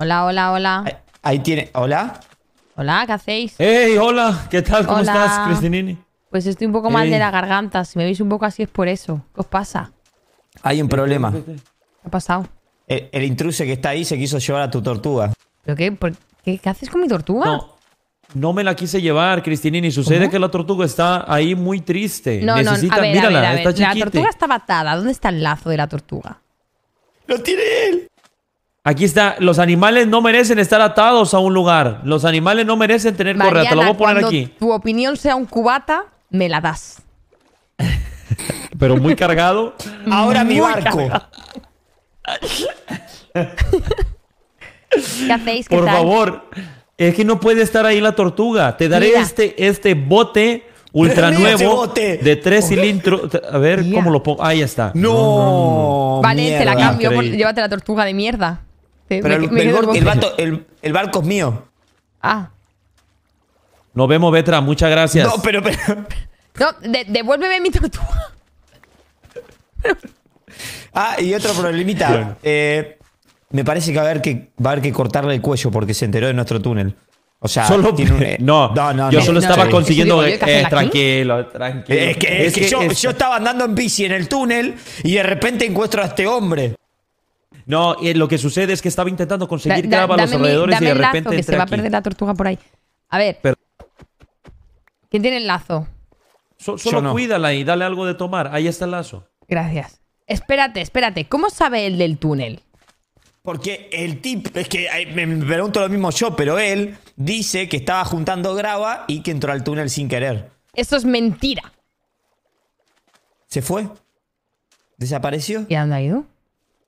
Hola, hola, hola. Ahí, tiene. ¿Hola? Hola, ¿qué hacéis? ¡Hey, hola! ¿Qué tal? ¿Cómo estás, Cristinini? Pues estoy un poco mal de la garganta. Si me veis un poco así es por eso. ¿Qué os pasa? Hay un problema. ¿Qué ha pasado? El, intruso que está ahí se quiso llevar a tu tortuga. ¿Pero qué? qué, haces con mi tortuga? No. me la quise llevar, Cristinini. Sucede que la tortuga está ahí muy triste. No, no no, La tortuga está atada. ¿Dónde está el lazo de la tortuga? ¡Lo tiene él! Aquí está, los animales no merecen estar atados a un lugar. Los animales no merecen tener correa. Te lo voy a poner aquí. Tu opinión sea un cubata, me la das. Pero muy cargado. Ahora mi barco. ¿Qué hacéis? ¿Qué Por favor, es que no puede estar ahí la tortuga. Te daré este, este bote ultra nuevo de tres cilindros. A ver cómo lo pongo. Ahí está. No. vale, te la cambio. llévate la tortuga de mierda. Pero el, barco es mío. Ah. Nos vemos, Betra. Muchas gracias. No, pero... pero... No, devuélveme mi tortuga. ah, y otro problemita. Eh, me parece que va, a haber que va a haber que cortarle el cuello porque se enteró de nuestro túnel. O sea, tiene un... Eh, no, no, yo solo estaba consiguiendo. Eh, tranquilo, tranquilo. Es que, yo, estaba andando en bici en el túnel y de repente encuentro a este hombre. No, eh, lo que sucede es que estaba intentando conseguir grava a los alrededores y de repente. se va a perder la tortuga por ahí. A ver. ¿Quién tiene el lazo? solo cuídala y dale algo de tomar. Ahí está el lazo. Gracias. Espérate, espérate. ¿Cómo sabe el del túnel? Porque el tip, es que eh, me pregunto lo mismo yo, pero él dice que estaba juntando grava y que entró al túnel sin querer. Eso es mentira. ¿Se fue? ¿Desapareció? ¿Y dónde ha ido?